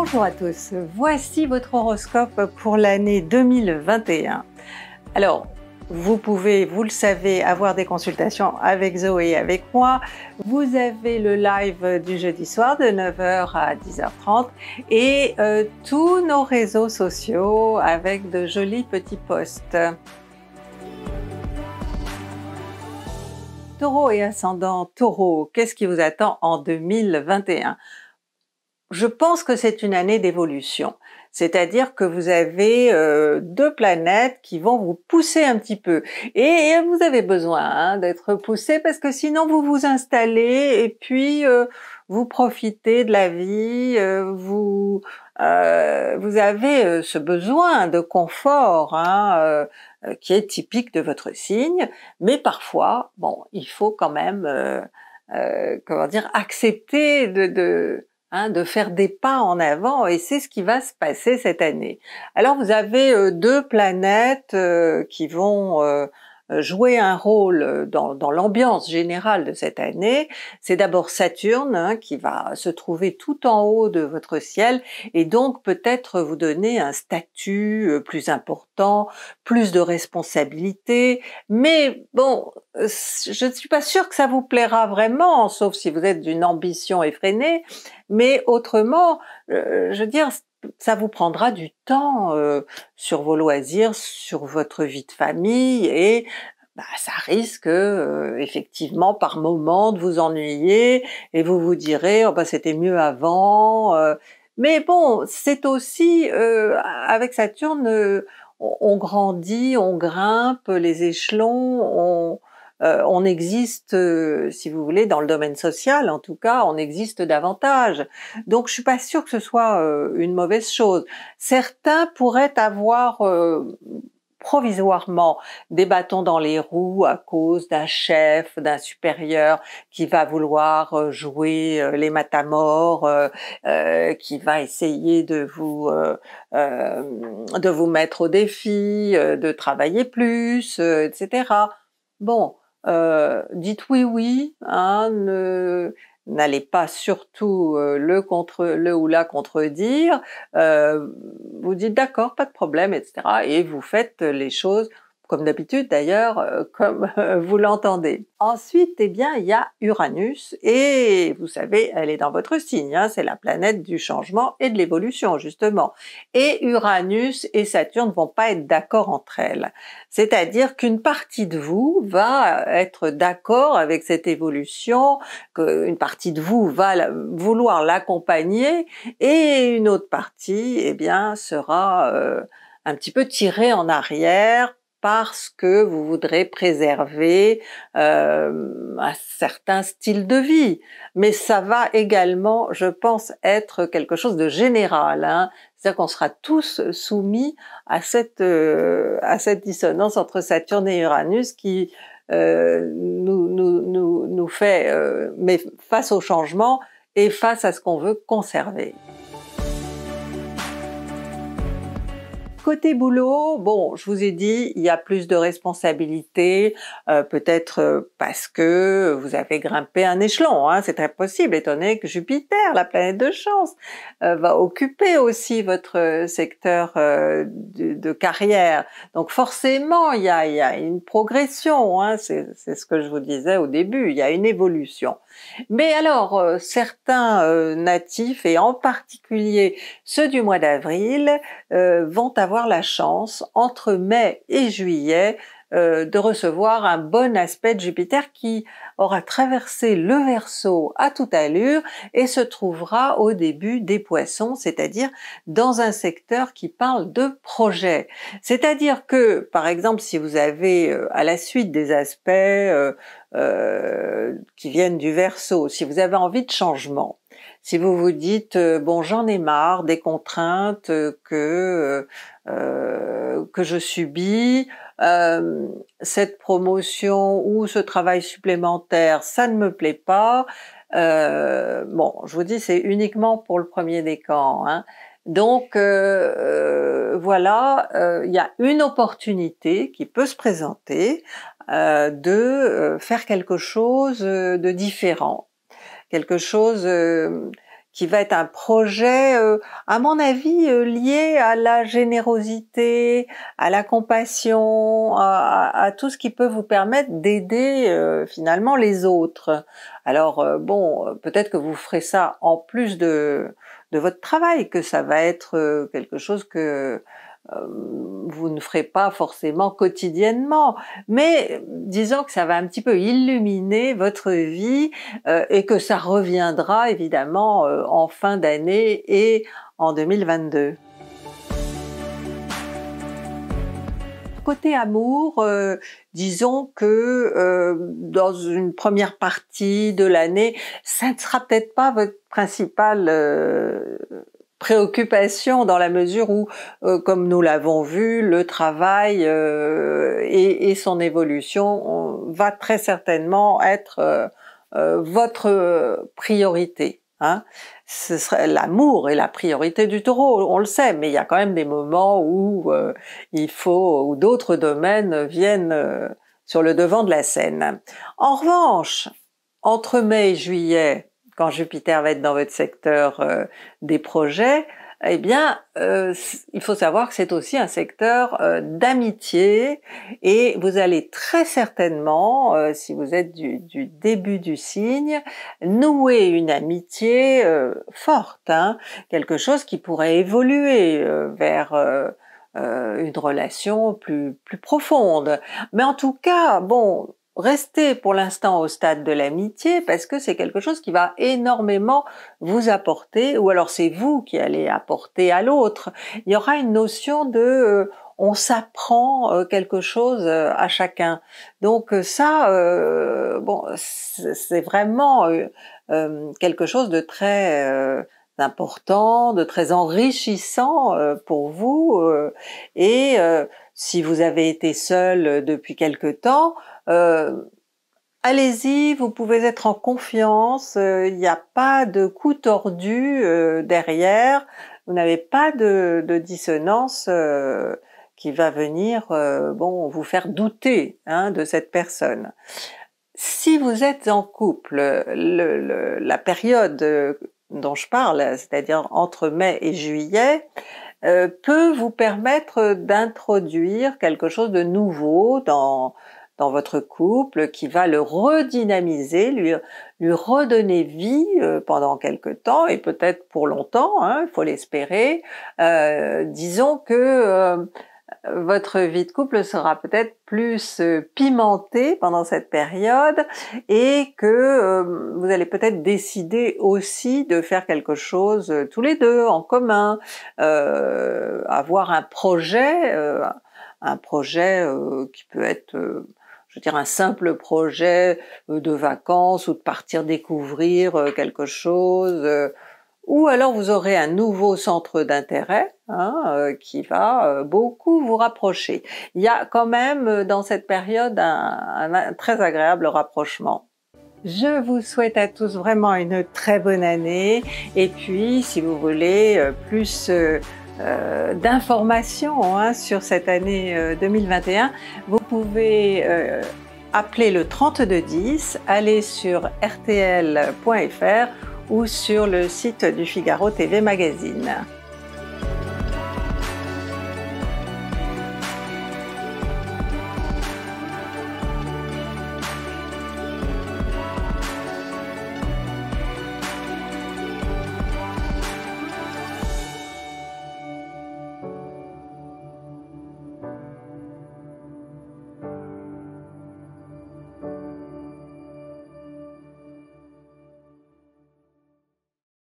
Bonjour à tous, voici votre horoscope pour l'année 2021. Alors, vous pouvez, vous le savez, avoir des consultations avec Zoé et avec moi. Vous avez le live du jeudi soir de 9h à 10h30 et euh, tous nos réseaux sociaux avec de jolis petits posts. Taureau et ascendant Taureau, qu'est-ce qui vous attend en 2021 je pense que c'est une année d'évolution. C'est-à-dire que vous avez euh, deux planètes qui vont vous pousser un petit peu. Et, vous avez besoin hein, d'être poussé parce que sinon vous vous installez et puis euh, vous profitez de la vie, euh, vous, avez ce besoin de confort hein, qui est typique de votre signe. Mais parfois, bon, il faut quand même, comment dire, accepter de, de Hein, de faire des pas en avant et c'est ce qui va se passer cette année. Alors vous avez euh, deux planètes euh, qui vont euh, euh, jouer un rôle euh, dans, l'ambiance générale de cette année, c'est d'abord Saturne hein, qui va se trouver tout en haut de votre ciel et donc peut-être vous donner un statut euh, plus important, plus de responsabilités. Mais bon, je ne suis pas sûre que ça vous plaira vraiment, sauf si vous êtes d'une ambition effrénée. Mais autrement, je veux dire, ça vous prendra du temps euh, sur vos loisirs, sur votre vie de famille et bah, ça risque euh, effectivement par moment de vous ennuyer et vous vous direz oh, bah, c'était mieux avant. Euh. mais bon, c'est aussi avec Saturne, on, on, grandit, on grimpe les échelons, on, euh, on existe, euh, si vous voulez, dans le domaine social en tout cas, on existe davantage. Donc je suis pas sûre que ce soit euh, une mauvaise chose. Certains pourraient avoir provisoirement des bâtons dans les roues à cause d'un chef, d'un supérieur qui va vouloir jouer les matamores, qui va essayer de vous de vous mettre au défi, de travailler plus, etc. Bon, euh, dites oui, oui, hein, ne, n'allez pas surtout euh, le contre le ou la contredire. Euh, vous dites d'accord, pas de problème, etc. Et vous faites les choses comme d'habitude d'ailleurs, euh, comme euh, vous l'entendez. Ensuite, eh bien, il y a Uranus, et vous savez, elle est dans votre signe, hein, c'est la planète du changement et de l'évolution, justement. Et Uranus et Saturne vont pas être d'accord entre elles. C'est-à-dire qu'une partie de vous va être d'accord avec cette évolution, qu'une partie de vous va vouloir l'accompagner, et une autre partie, eh bien, sera... Euh, un petit peu tirée en arrière parce que vous voudrez préserver euh, un certain style de vie. Mais ça va également, je pense, être quelque chose de général. Hein. C'est-à-dire qu'on sera tous soumis à cette, euh, dissonance entre Saturne et Uranus qui euh, nous, nous, fait, euh, mais face au changement et face à ce qu'on veut conserver. côté boulot, bon, je vous ai dit, il y a plus de responsabilités, euh, peut-être euh, parce que vous avez grimpé un échelon, hein, c'est très possible, Étonné que Jupiter, la planète de chance, euh, va occuper aussi votre secteur de, carrière. Donc forcément, il y a, il y a une progression, hein, c'est ce que je vous disais au début, il y a une évolution. Mais alors, certains natifs, et en particulier ceux du mois d'avril, vont avoir la chance, entre mai et juillet, euh, de recevoir un bon aspect de Jupiter qui aura traversé le Verseau à toute allure et se trouvera au début des Poissons, c'est-à-dire dans un secteur qui parle de projet. C'est-à-dire que, par exemple, si vous avez euh, à la suite des aspects euh, qui viennent du Verseau, si vous avez envie de changement, si vous vous dites euh, bon j'en ai marre des contraintes que euh, euh, que je subis, cette promotion ou ce travail supplémentaire, ça ne me plaît pas. bon, je vous dis c'est uniquement pour le premier décan. Hein. Donc voilà, il y a une opportunité qui peut se présenter de faire quelque chose de différent quelque chose euh, qui va être un projet, euh, à mon avis, euh, lié à la générosité, à la compassion, à, tout ce qui peut vous permettre d'aider finalement les autres. Alors bon, peut-être que vous ferez ça en plus de votre travail, que ça va être quelque chose que euh, vous ne ferez pas forcément quotidiennement, mais disons que ça va un petit peu illuminer votre vie euh, et que ça reviendra évidemment euh, en fin d'année et en 2022. Côté amour, disons que dans une première partie de l'année, ça ne sera peut-être pas votre principal préoccupation dans la mesure où, euh, comme nous l'avons vu, le travail euh, et, et, son évolution va très certainement être euh, votre priorité. Hein. Ce serait l'amour est la priorité du taureau, on le sait, mais il y a quand même des moments où il faut, où d'autres domaines viennent sur le devant de la scène. En revanche, entre mai et juillet, quand Jupiter va être dans votre secteur euh, des projets, eh bien, euh, il faut savoir que c'est aussi un secteur euh, d'amitié et vous allez très certainement, si vous êtes du, début du signe, nouer une amitié forte, hein. quelque chose qui pourrait évoluer vers une relation plus, plus profonde. Mais en tout cas, bon, restez pour l'instant au stade de l'amitié parce que c'est quelque chose qui va énormément vous apporter ou alors c'est vous qui allez apporter à l'autre. Il y aura une notion de euh, on s'apprend euh, quelque chose euh, à chacun. Donc ça, bon, c'est vraiment quelque chose de très important, de très enrichissant pour vous et si vous avez été seul euh, depuis quelque temps, euh, allez-y, vous pouvez être en confiance, euh, il n'y a pas de coup tordu derrière, vous n'avez pas de, dissonance qui va venir bon vous faire douter hein, de cette personne. Si vous êtes en couple, la période dont je parle, c'est-à-dire entre mai et juillet, euh, peut vous permettre d'introduire quelque chose de nouveau dans, dans votre couple qui va le redynamiser, lui, lui redonner vie euh, pendant quelque temps et peut-être pour longtemps, hein, il faut l'espérer. Euh, disons que votre vie de couple sera peut-être plus euh, pimentée pendant cette période et que euh, vous allez peut-être décider aussi de faire quelque chose euh, tous les deux en commun, avoir un projet, un projet qui peut être je veux dire un simple projet de vacances ou de partir découvrir quelque chose, ou alors vous aurez un nouveau centre d'intérêt hein, euh, qui va euh, beaucoup vous rapprocher. Il y a quand même euh, dans cette période un, très agréable rapprochement. Je vous souhaite à tous vraiment une très bonne année et puis si vous voulez plus d'informations hein, sur cette année 2021, vous pouvez appeler le 3210, aller sur rtl.fr ou sur le site du Figaro TV Magazine.